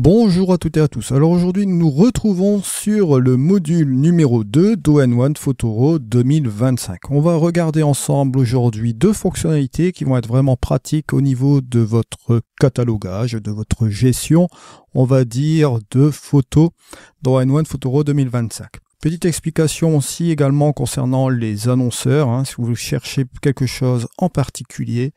Bonjour à toutes et à tous. Alors aujourd'hui, nous nous retrouvons sur le module numéro 2 d'ON1 Photoro 2025. On va regarder ensemble aujourd'hui deux fonctionnalités qui vont être vraiment pratiques au niveau de votre catalogage, de votre gestion, on va dire, de photos don 1 Photoro 2025. Petite explication aussi également concernant les annonceurs. Hein. si vous cherchez quelque chose en particulier,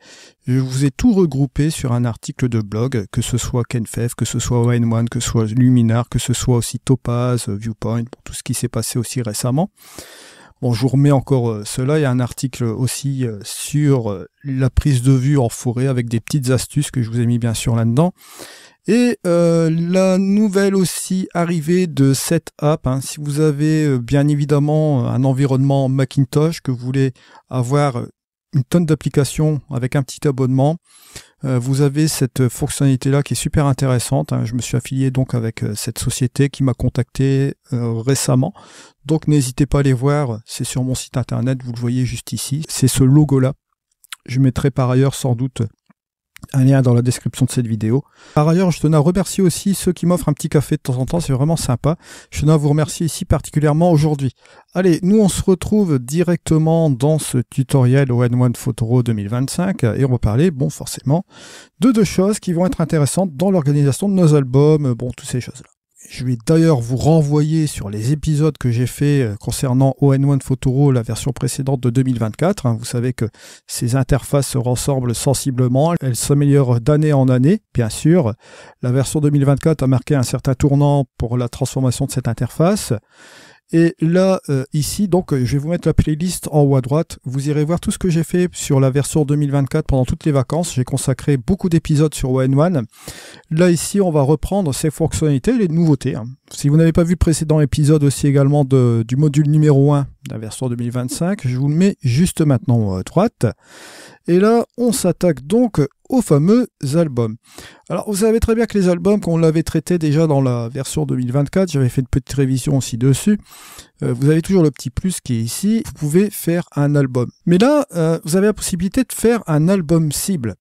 je vous ai tout regroupé sur un article de blog, que ce soit Kenfev, que ce soit Wine One, que ce soit Luminar, que ce soit aussi Topaz, euh, Viewpoint, pour tout ce qui s'est passé aussi récemment. Bon, je vous remets encore euh, cela. Il y a un article aussi euh, sur la prise de vue en forêt avec des petites astuces que je vous ai mis bien sûr là-dedans. Et euh, la nouvelle aussi arrivée de cette app, hein, si vous avez euh, bien évidemment euh, un environnement Macintosh, que vous voulez avoir une tonne d'applications avec un petit abonnement, vous avez cette fonctionnalité-là qui est super intéressante. Hein. Je me suis affilié donc avec cette société qui m'a contacté récemment. Donc n'hésitez pas à les voir, c'est sur mon site internet, vous le voyez juste ici, c'est ce logo-là. Je mettrai par ailleurs sans doute un lien dans la description de cette vidéo. Par ailleurs, je tenais à remercier aussi ceux qui m'offrent un petit café de temps en temps, c'est vraiment sympa. Je tenais à vous remercier ici particulièrement aujourd'hui. Allez, nous on se retrouve directement dans ce tutoriel ON1 Photoro 2025 et on va parler, bon forcément, de deux choses qui vont être intéressantes dans l'organisation de nos albums, bon, toutes ces choses-là. Je vais d'ailleurs vous renvoyer sur les épisodes que j'ai fait euh, concernant ON1 Photoro, la version précédente de 2024. Hein. Vous savez que ces interfaces se ressemblent sensiblement. Elles s'améliorent d'année en année, bien sûr. La version 2024 a marqué un certain tournant pour la transformation de cette interface. Et là, euh, ici, donc, euh, je vais vous mettre la playlist en haut à droite. Vous irez voir tout ce que j'ai fait sur la version 2024 pendant toutes les vacances. J'ai consacré beaucoup d'épisodes sur ON1. Là, ici, on va reprendre ses fonctionnalités, les nouveautés. Hein. Si vous n'avez pas vu le précédent épisode aussi également du module numéro 1 de la version 2025, je vous le mets juste maintenant à droite. Et là, on s'attaque donc fameux albums. Alors vous savez très bien que les albums, qu'on l'avait traité déjà dans la version 2024, j'avais fait une petite révision aussi dessus, euh, vous avez toujours le petit plus qui est ici, vous pouvez faire un album. Mais là, euh, vous avez la possibilité de faire un album cible.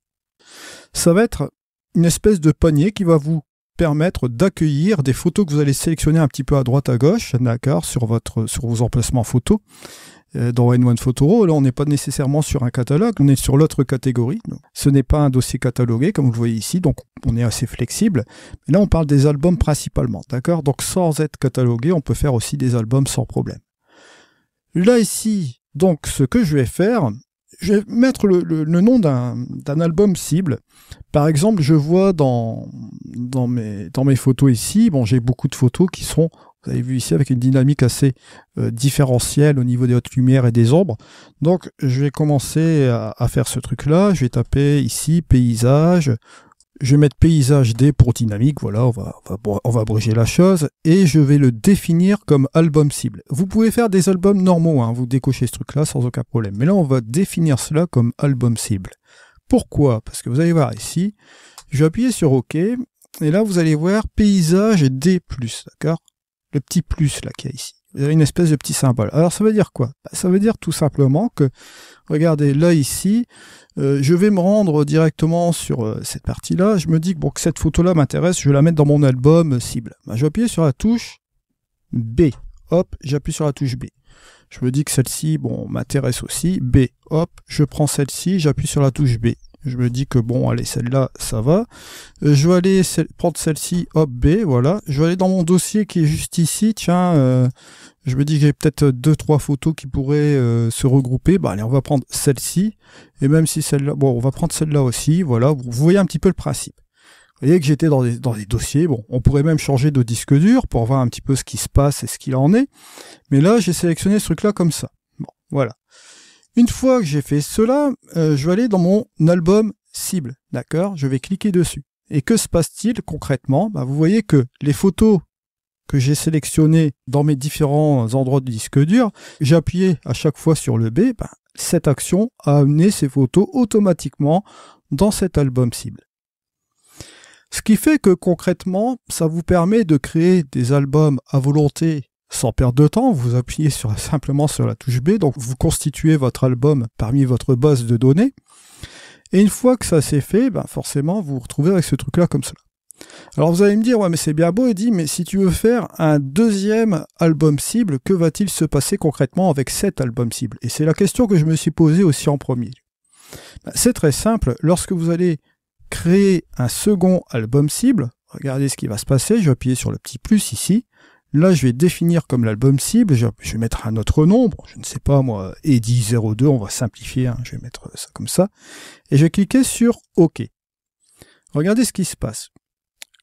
Ça va être une espèce de panier qui va vous permettre d'accueillir des photos que vous allez sélectionner un petit peu à droite à gauche, d'accord, sur votre sur vos emplacements photos euh, dans N1 Photoro, là, on n'est pas nécessairement sur un catalogue, on est sur l'autre catégorie. ce n'est pas un dossier catalogué, comme vous le voyez ici, donc on est assez flexible. Mais là, on parle des albums principalement, d'accord Donc, sans être catalogué, on peut faire aussi des albums sans problème. Là, ici, donc, ce que je vais faire, je vais mettre le, nom d'un album cible. Par exemple, je vois dans, mes, dans mes photos ici, bon, j'ai beaucoup de photos qui sont vous avez vu ici avec une dynamique assez euh, différentielle au niveau des hautes lumières et des ombres. Donc je vais commencer à, faire ce truc-là. Je vais taper ici paysage. Je vais mettre paysage D pour dynamique. Voilà, on va, on va, abréger la chose. Et je vais le définir comme album cible. Vous pouvez faire des albums normaux. Hein. vous décochez ce truc-là sans aucun problème. Mais là, on va définir cela comme album cible. Pourquoi Parce que vous allez voir ici, je vais appuyer sur OK. Et là, vous allez voir paysage D+, d'accord le petit plus là qu'il y a ici. Vous avez une espèce de petit symbole. Alors ça veut dire quoi bah, Ça veut dire tout simplement que, regardez, là ici, euh, je vais me rendre directement sur euh, cette partie-là. Je me dis que, bon, que cette photo-là m'intéresse, je vais la mettre dans mon album cible. Bah, je vais appuyer sur la touche B. Hop, j'appuie sur la touche B. Je me dis que celle-ci, bon, m'intéresse aussi. B. Hop, je prends celle-ci, j'appuie sur la touche B. Je me dis que bon, allez, celle-là, ça va. Euh, je vais aller prendre celle-ci, hop, B, voilà. Je vais aller dans mon dossier qui est juste ici, tiens, euh, je me dis que j'ai peut-être deux, trois photos qui pourraient euh, se regrouper. Bah allez, on va prendre celle-ci. Et même si celle-là, bon, on va prendre celle-là aussi, voilà. Vous voyez un petit peu le principe. Vous voyez que j'étais dans des, dans des dossiers, bon, on pourrait même changer de disque dur pour voir un petit peu ce qui se passe et ce qu'il en est. Mais là, j'ai sélectionné ce truc-là comme ça. Bon, voilà. Une fois que j'ai fait cela, euh, je vais aller dans mon album cible, d'accord Je vais cliquer dessus. Et que se passe-t-il concrètement bah, Vous voyez que les photos que j'ai sélectionnées dans mes différents endroits de disque dur, j'ai appuyé à chaque fois sur le B, bah, cette action a amené ces photos automatiquement dans cet album cible. Ce qui fait que concrètement, ça vous permet de créer des albums à volonté sans perdre de temps, vous appuyez sur, simplement sur la touche B, donc vous constituez votre album parmi votre base de données. Et une fois que ça s'est fait, ben forcément, vous vous retrouvez avec ce truc-là comme cela. Alors vous allez me dire, ouais mais c'est bien beau, Et dis, mais si tu veux faire un deuxième album cible, que va-t-il se passer concrètement avec cet album cible Et c'est la question que je me suis posée aussi en premier. Ben, c'est très simple, lorsque vous allez créer un second album cible, regardez ce qui va se passer, je vais appuyer sur le petit plus ici, Là, je vais définir comme l'album cible, je, vais mettre un autre nombre, je ne sais pas moi, Eddy 02, on va simplifier, hein, je vais mettre ça comme ça, et je vais cliquer sur OK. Regardez ce qui se passe.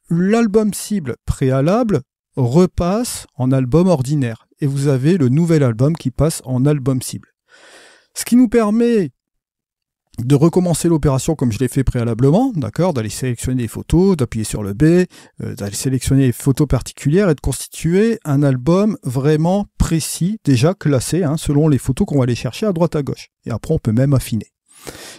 L'album cible préalable repasse en album ordinaire, et vous avez le nouvel album qui passe en album cible. Ce qui nous permet de recommencer l'opération comme je l'ai fait préalablement, d'accord, d'aller sélectionner des photos, d'appuyer sur le B, euh, d'aller sélectionner les photos particulières et de constituer un album vraiment précis, déjà classé hein, selon les photos qu'on va aller chercher à droite à gauche. Et après, on peut même affiner.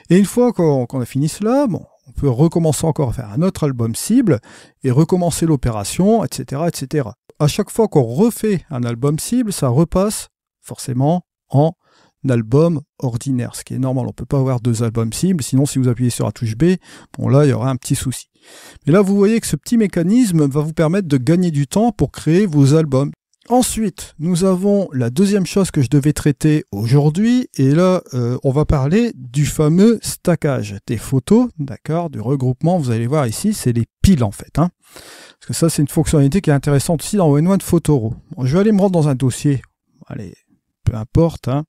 Et une fois qu'on a fini cela, on peut recommencer encore à faire un autre album cible et recommencer l'opération, etc., etc. À chaque fois qu'on refait un album cible, ça repasse forcément en album ordinaire, ce qui est normal. On ne peut pas avoir deux albums cibles, sinon si vous appuyez sur la touche B, bon là il y aura un petit souci. Mais là vous voyez que ce petit mécanisme va vous permettre de gagner du temps pour créer vos albums. Ensuite, nous avons la deuxième chose que je devais traiter aujourd'hui, et là, euh, on va parler du fameux stackage des photos, d'accord, du regroupement. Vous allez voir ici, c'est les piles en fait. Hein. Parce que ça, c'est une fonctionnalité qui est intéressante aussi dans One Photo. Photoro. je vais aller me rendre dans un dossier. Allez, peu importe. Hein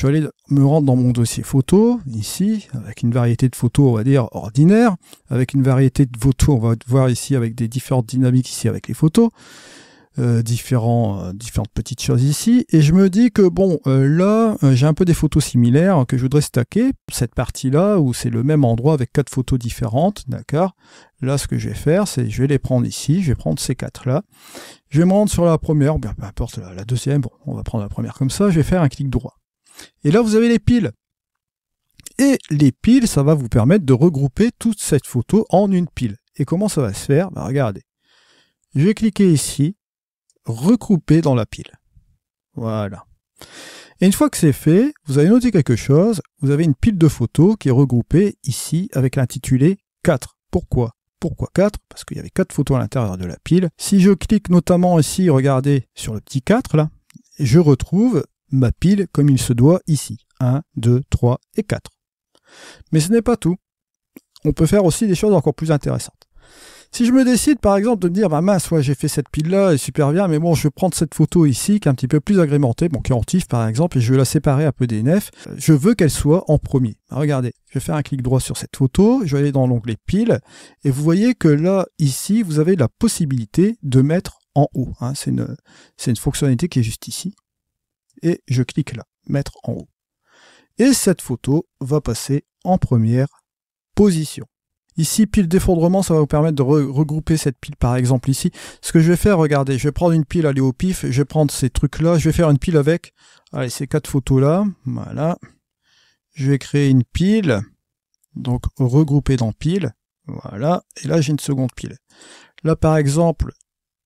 je vais aller me rendre dans mon dossier photo, ici, avec une variété de photos, on va dire, ordinaire, avec une variété de photos, on va voir ici, avec des différentes dynamiques ici, avec les photos, euh, différents, euh, différentes petites choses ici, et je me dis que, bon, euh, là, euh, j'ai un peu des photos similaires que je voudrais stacker, cette partie-là, où c'est le même endroit avec quatre photos différentes, d'accord Là, ce que je vais faire, c'est je vais les prendre ici, je vais prendre ces quatre-là, je vais me rendre sur la première, bien, peu importe la, la deuxième, bon, on va prendre la première comme ça, je vais faire un clic droit. Et là, vous avez les piles. Et les piles, ça va vous permettre de regrouper toute cette photo en une pile. Et comment ça va se faire bah, Regardez. Je vais cliquer ici, regrouper dans la pile. Voilà. Et une fois que c'est fait, vous avez noté quelque chose, vous avez une pile de photos qui est regroupée ici avec l'intitulé 4. Pourquoi Pourquoi 4 Parce qu'il y avait 4 photos à l'intérieur de la pile. Si je clique notamment ici, regardez, sur le petit 4 là, je retrouve ma pile comme il se doit ici. 1, 2, 3 et 4. Mais ce n'est pas tout. On peut faire aussi des choses encore plus intéressantes. Si je me décide par exemple de me dire, ma bah, mince, ouais, j'ai fait cette pile-là, est super bien, mais bon, je vais prendre cette photo ici, qui est un petit peu plus agrémentée, bon, qui est en tif par exemple, et je vais la séparer un peu des nefs. Euh, je veux qu'elle soit en premier. Bah, regardez, je vais faire un clic droit sur cette photo, je vais aller dans l'onglet pile, et vous voyez que là, ici, vous avez la possibilité de mettre en haut. Hein. C'est une fonctionnalité qui est juste ici et je clique là, mettre en haut. Et cette photo va passer en première position. Ici, pile d'effondrement, ça va vous permettre de regrouper cette pile par exemple ici. Ce que je vais faire, regardez, je vais prendre une pile, aller au pif, je vais prendre ces trucs-là, je vais faire une pile avec, ces quatre photos-là, voilà. Je vais créer une pile, donc regrouper dans pile, voilà, et là j'ai une seconde pile. Là par exemple,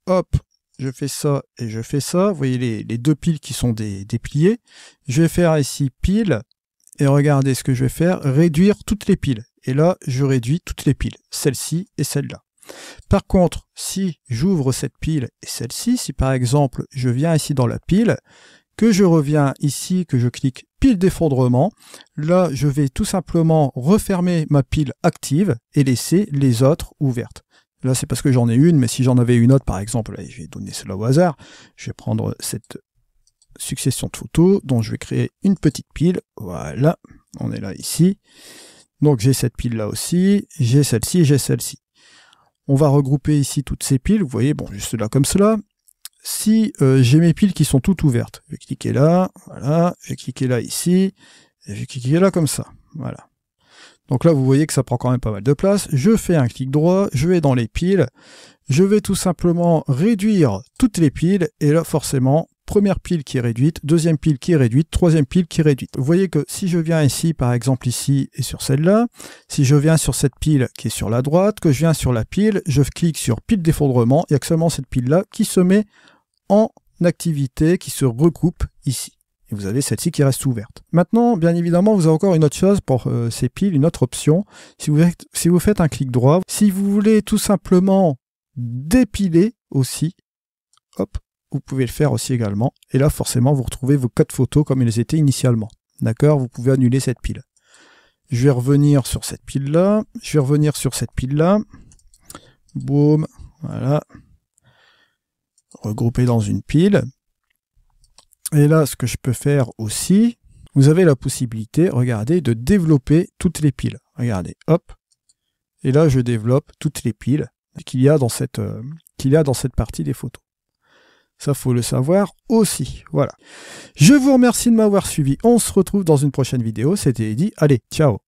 hop, je fais ça et je fais ça. Vous voyez les, deux piles qui sont dépliées. Je vais faire ici pile et regardez ce que je vais faire, réduire toutes les piles. Et là, je réduis toutes les piles, celle-ci et celle-là. Par contre, si j'ouvre cette pile et celle-ci, si par exemple je viens ici dans la pile, que je reviens ici, que je clique pile d'effondrement, là je vais tout simplement refermer ma pile active et laisser les autres ouvertes. Là, c'est parce que j'en ai une, mais si j'en avais une autre, par exemple, je vais donner cela au hasard. Je vais prendre cette succession de photos dont je vais créer une petite pile. Voilà, on est là ici. Donc j'ai cette pile là aussi, j'ai celle-ci, j'ai celle-ci. On va regrouper ici toutes ces piles, vous voyez, bon, juste là comme cela. Si euh, j'ai mes piles qui sont toutes ouvertes, je vais cliquer là, voilà, je vais cliquer là ici, et je vais cliquer là comme ça, voilà. Donc là, vous voyez que ça prend quand même pas mal de place. Je fais un clic droit, je vais dans les piles. Je vais tout simplement réduire toutes les piles. Et là, forcément, première pile qui est réduite, deuxième pile qui est réduite, troisième pile qui est réduite. Vous voyez que si je viens ici, par exemple ici et sur celle-là, si je viens sur cette pile qui est sur la droite, que je viens sur la pile, je clique sur pile d'effondrement, il y a que seulement cette pile-là qui se met en activité, qui se recoupe ici vous avez celle-ci qui reste ouverte. Maintenant, bien évidemment, vous avez encore une autre chose pour euh, ces piles, une autre option. Si vous, faites, un clic droit, si vous voulez tout simplement dépiler aussi, hop, vous pouvez le faire aussi également. Et là, forcément, vous retrouvez vos quatre photos comme elles étaient initialement. D'accord Vous pouvez annuler cette pile. Je vais revenir sur cette pile-là. Je vais revenir sur cette pile-là. Boum. Voilà. Regrouper dans une pile. Et là, ce que je peux faire aussi, vous avez la possibilité, regardez, de développer toutes les piles. Regardez, hop. Et là, je développe toutes les piles qu'il y, a dans cette, euh, qu'il y a dans cette partie des photos. Ça, faut le savoir aussi. Voilà. Je vous remercie de m'avoir suivi. On se retrouve dans une prochaine vidéo. C'était Eddy. Allez, ciao